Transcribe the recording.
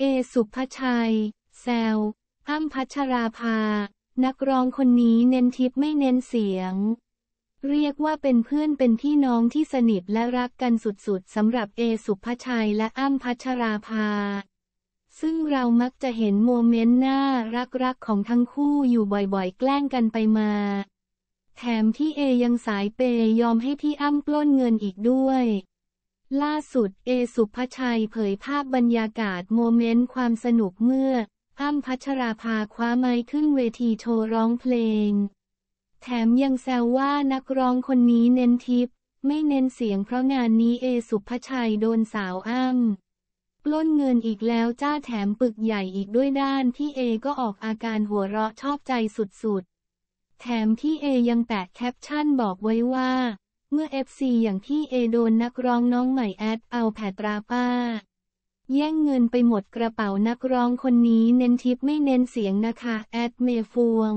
เอสุภชัย แซว อ้มพัชราภา นักร้องคนนี้เน้นทิปไม่เน้นเสียง เรียกว่าเป็นเพื่อนเป็นพี่น้องที่สนิทและรักกันสุดๆสำหรับเอสุภชัยและอ้ำพัชราภา ซึ่งเรามักจะเห็นโมเมนต์น่ารักๆ ของทั้งคู่อยู่บ่อยๆ แกล้งกันไปมา แถมที่เอยังสายเปยยอมให้พี่อ้ำปล้นเงินอีกด้วยล่าสุด เอ สุภชัยเผยภาพบรรยากาศโมเมนต์ ความสนุกเมื่ออ้ำพัชราภาคว้าไม้ขึ้นเวทีโชว์ร้องเพลง แถมยังแซวว่านักร้องคนนี้เน้นทิป ไม่เน้นเสียงเพราะงานนี้เอสุภชัยโดนสาวอ้ำปล้นเงินอีกแล้วจ้าแถมปึกใหญ่อีกด้วยด้านที่เอ ก็ออกอาการหัวเราะชอบใจสุดๆแถมที่เอยังแปะแคปชั่นบอกไว้ว่าเมื่อเอฟซีอย่างที่เอโดนนักร้องน้องใหม่แอดเอาแผดราป้า แย่งเงินไปหมดกระเป๋านักร้องคนนี้เน้นทิปไม่เน้นเสียงนะคะ แอดเมฟวง